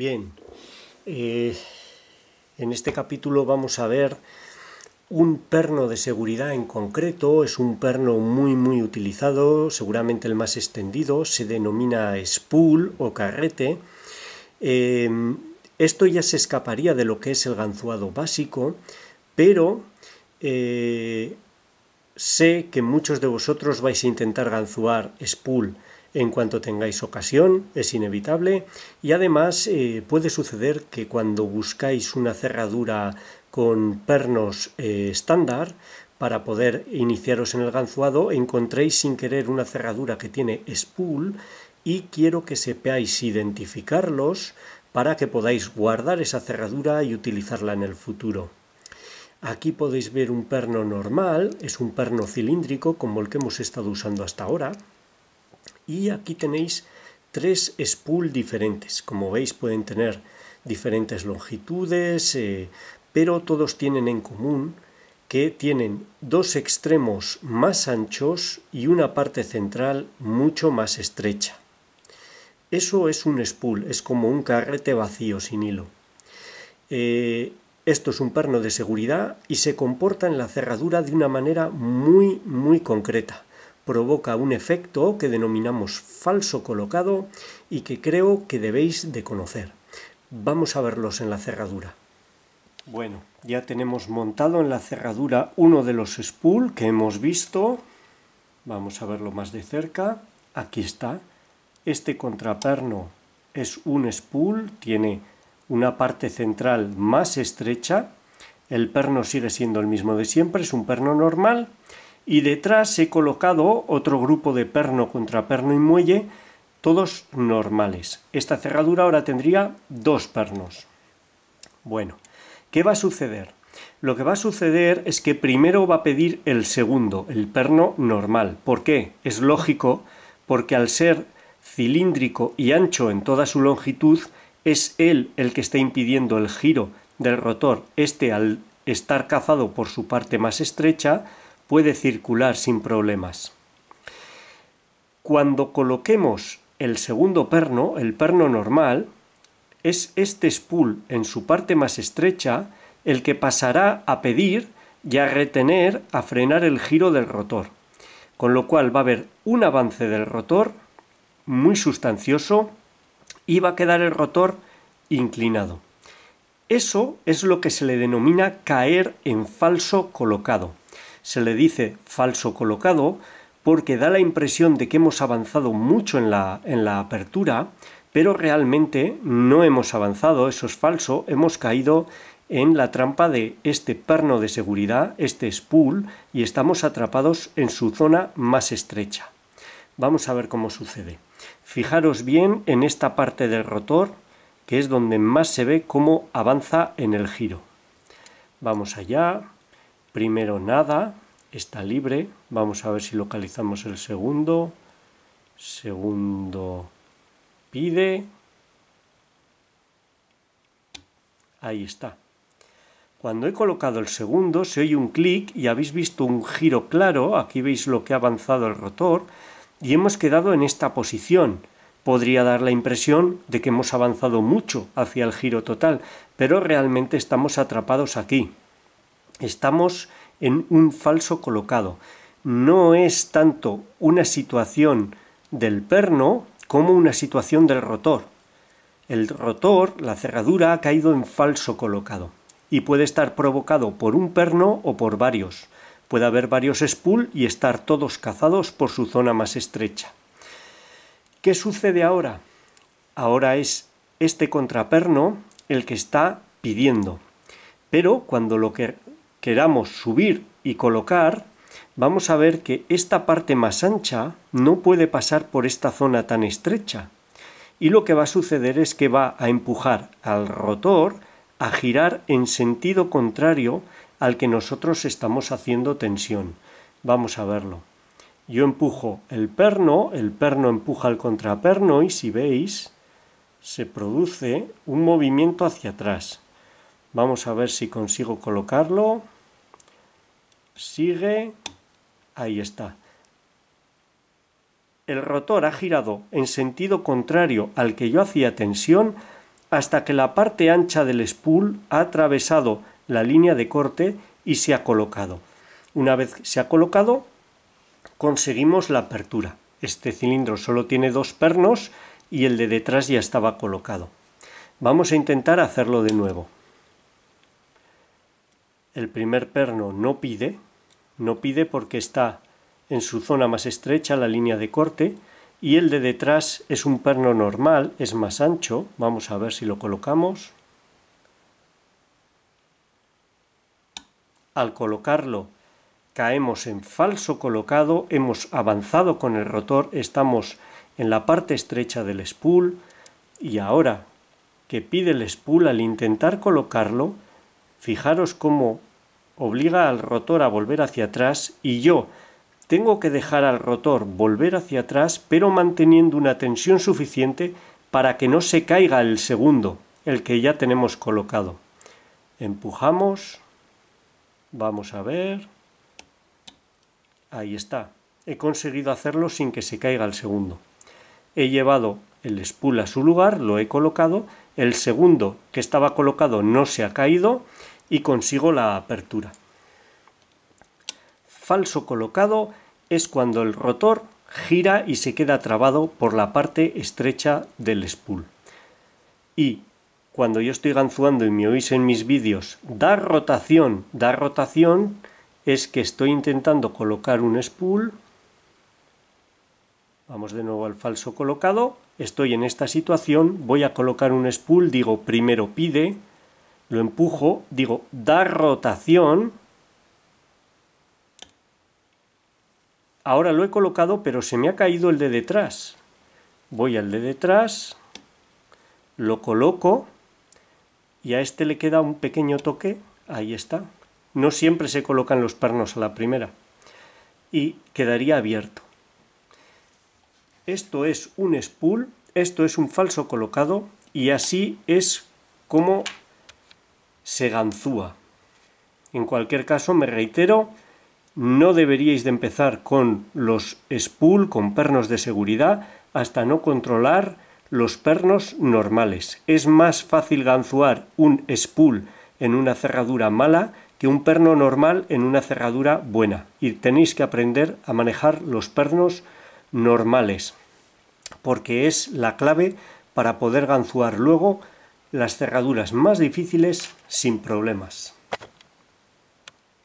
Bien, eh, en este capítulo vamos a ver un perno de seguridad en concreto, es un perno muy muy utilizado, seguramente el más extendido, se denomina spool o carrete. Eh, esto ya se escaparía de lo que es el ganzuado básico, pero eh, sé que muchos de vosotros vais a intentar ganzuar spool en cuanto tengáis ocasión, es inevitable, y además eh, puede suceder que cuando buscáis una cerradura con pernos eh, estándar, para poder iniciaros en el ganzuado, encontréis sin querer una cerradura que tiene spool y quiero que sepáis identificarlos para que podáis guardar esa cerradura y utilizarla en el futuro. Aquí podéis ver un perno normal, es un perno cilíndrico como el que hemos estado usando hasta ahora, y aquí tenéis tres spool diferentes. Como veis pueden tener diferentes longitudes, eh, pero todos tienen en común que tienen dos extremos más anchos y una parte central mucho más estrecha. Eso es un spool, es como un carrete vacío sin hilo. Eh, esto es un perno de seguridad y se comporta en la cerradura de una manera muy, muy concreta provoca un efecto que denominamos falso colocado y que creo que debéis de conocer. Vamos a verlos en la cerradura. Bueno, ya tenemos montado en la cerradura uno de los spool que hemos visto. Vamos a verlo más de cerca. Aquí está. Este contraperno es un spool, tiene una parte central más estrecha. El perno sigue siendo el mismo de siempre, es un perno normal y detrás he colocado otro grupo de perno contra perno y muelle, todos normales. Esta cerradura ahora tendría dos pernos. Bueno, ¿qué va a suceder? Lo que va a suceder es que primero va a pedir el segundo, el perno normal. ¿Por qué? Es lógico, porque al ser cilíndrico y ancho en toda su longitud, es él el que está impidiendo el giro del rotor. Este, al estar cazado por su parte más estrecha, puede circular sin problemas. Cuando coloquemos el segundo perno, el perno normal, es este spool en su parte más estrecha el que pasará a pedir y a retener, a frenar el giro del rotor, con lo cual va a haber un avance del rotor muy sustancioso y va a quedar el rotor inclinado. Eso es lo que se le denomina caer en falso colocado se le dice falso colocado porque da la impresión de que hemos avanzado mucho en la, en la apertura, pero realmente no hemos avanzado, eso es falso, hemos caído en la trampa de este perno de seguridad, este spool, y estamos atrapados en su zona más estrecha. Vamos a ver cómo sucede. Fijaros bien en esta parte del rotor, que es donde más se ve cómo avanza en el giro. Vamos allá. Primero nada, está libre. Vamos a ver si localizamos el segundo. Segundo pide. Ahí está. Cuando he colocado el segundo se oye un clic y habéis visto un giro claro, aquí veis lo que ha avanzado el rotor y hemos quedado en esta posición. Podría dar la impresión de que hemos avanzado mucho hacia el giro total, pero realmente estamos atrapados aquí. Estamos en un falso colocado. No es tanto una situación del perno como una situación del rotor. El rotor, la cerradura, ha caído en falso colocado y puede estar provocado por un perno o por varios. Puede haber varios spool y estar todos cazados por su zona más estrecha. ¿Qué sucede ahora? Ahora es este contraperno el que está pidiendo. Pero cuando lo que queramos subir y colocar, vamos a ver que esta parte más ancha no puede pasar por esta zona tan estrecha. Y lo que va a suceder es que va a empujar al rotor a girar en sentido contrario al que nosotros estamos haciendo tensión. Vamos a verlo. Yo empujo el perno, el perno empuja el contraperno y si veis, se produce un movimiento hacia atrás. Vamos a ver si consigo colocarlo sigue, ahí está. El rotor ha girado en sentido contrario al que yo hacía tensión hasta que la parte ancha del spool ha atravesado la línea de corte y se ha colocado. Una vez se ha colocado, conseguimos la apertura. Este cilindro solo tiene dos pernos y el de detrás ya estaba colocado. Vamos a intentar hacerlo de nuevo. El primer perno no pide, no pide porque está en su zona más estrecha la línea de corte y el de detrás es un perno normal, es más ancho. Vamos a ver si lo colocamos. Al colocarlo caemos en falso colocado, hemos avanzado con el rotor, estamos en la parte estrecha del spool y ahora que pide el spool al intentar colocarlo Fijaros cómo obliga al rotor a volver hacia atrás y yo tengo que dejar al rotor volver hacia atrás pero manteniendo una tensión suficiente para que no se caiga el segundo, el que ya tenemos colocado. Empujamos, vamos a ver, ahí está, he conseguido hacerlo sin que se caiga el segundo. He llevado el spool a su lugar, lo he colocado el segundo que estaba colocado no se ha caído y consigo la apertura. Falso colocado es cuando el rotor gira y se queda trabado por la parte estrecha del spool. Y cuando yo estoy ganzuando y me oís en mis vídeos, dar rotación, dar rotación, es que estoy intentando colocar un spool Vamos de nuevo al falso colocado. Estoy en esta situación, voy a colocar un spool, digo primero pide, lo empujo, digo da rotación. Ahora lo he colocado, pero se me ha caído el de detrás. Voy al de detrás, lo coloco y a este le queda un pequeño toque. Ahí está. No siempre se colocan los pernos a la primera. Y quedaría abierto esto es un spool, esto es un falso colocado y así es como se ganzúa. En cualquier caso, me reitero, no deberíais de empezar con los spool, con pernos de seguridad, hasta no controlar los pernos normales. Es más fácil ganzuar un spool en una cerradura mala que un perno normal en una cerradura buena. Y tenéis que aprender a manejar los pernos normales porque es la clave para poder ganzuar luego las cerraduras más difíciles sin problemas.